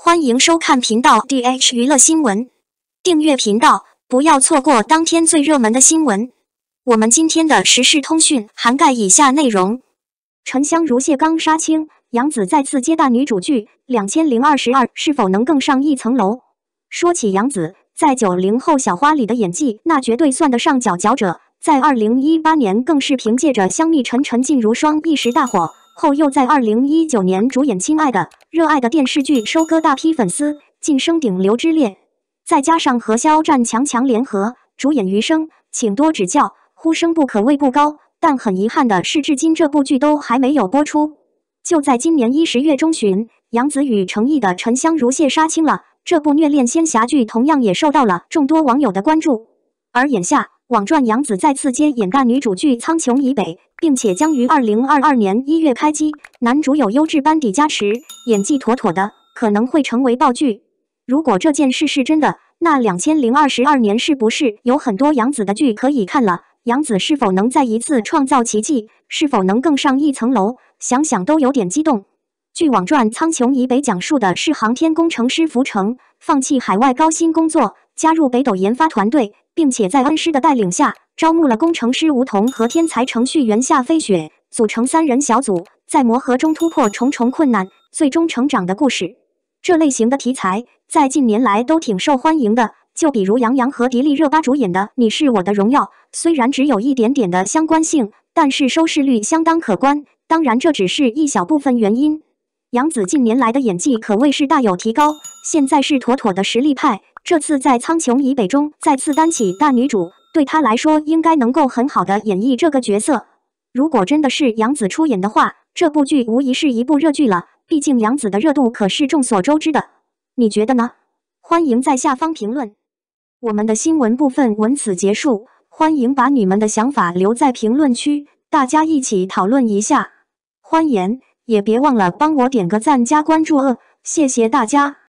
欢迎收看频道 DH 娱乐新闻，订阅频道，不要错过当天最热门的新闻。我们今天的时事通讯涵盖以下内容：《沉香如屑》刚杀青，杨紫再次接大女主剧，《两千零二十二》是否能更上一层楼？说起杨紫，在九零后小花里的演技，那绝对算得上佼佼者。在二零一八年，更是凭借着《香蜜沉沉烬如霜》一时大火。后又在二零一九年主演《亲爱的，热爱的》电视剧，收割大批粉丝，晋升顶流之列。再加上和肖战强强联合主演《余生，请多指教》，呼声不可谓不高。但很遗憾的是，至今这部剧都还没有播出。就在今年一十月中旬，杨紫与成毅的《沉香如屑》杀青了，这部虐恋仙侠剧同样也受到了众多网友的关注。而眼下，网传杨紫再次接演大女主剧《苍穹以北》，并且将于二零二二年一月开机。男主有优质班底加持，演技妥妥的，可能会成为爆剧。如果这件事是真的，那两千零二十二年是不是有很多杨紫的剧可以看了？杨紫是否能再一次创造奇迹？是否能更上一层楼？想想都有点激动。据网传，《苍穹以北》讲述的是航天工程师福成放弃海外高薪工作，加入北斗研发团队。并且在恩师的带领下，招募了工程师吴桐和天才程序员夏飞雪，组成三人小组，在磨合中突破重重困难，最终成长的故事。这类型的题材在近年来都挺受欢迎的，就比如杨洋和迪丽热巴主演的《你是我的荣耀》，虽然只有一点点的相关性，但是收视率相当可观。当然，这只是一小部分原因。杨紫近年来的演技可谓是大有提高，现在是妥妥的实力派。这次在《苍穹以北》中再次担起大女主，对她来说应该能够很好的演绎这个角色。如果真的是杨紫出演的话，这部剧无疑是一部热剧了。毕竟杨紫的热度可是众所周知的。你觉得呢？欢迎在下方评论。我们的新闻部分文此结束，欢迎把你们的想法留在评论区，大家一起讨论一下。欢迎，也别忘了帮我点个赞加关注，哦，谢谢大家。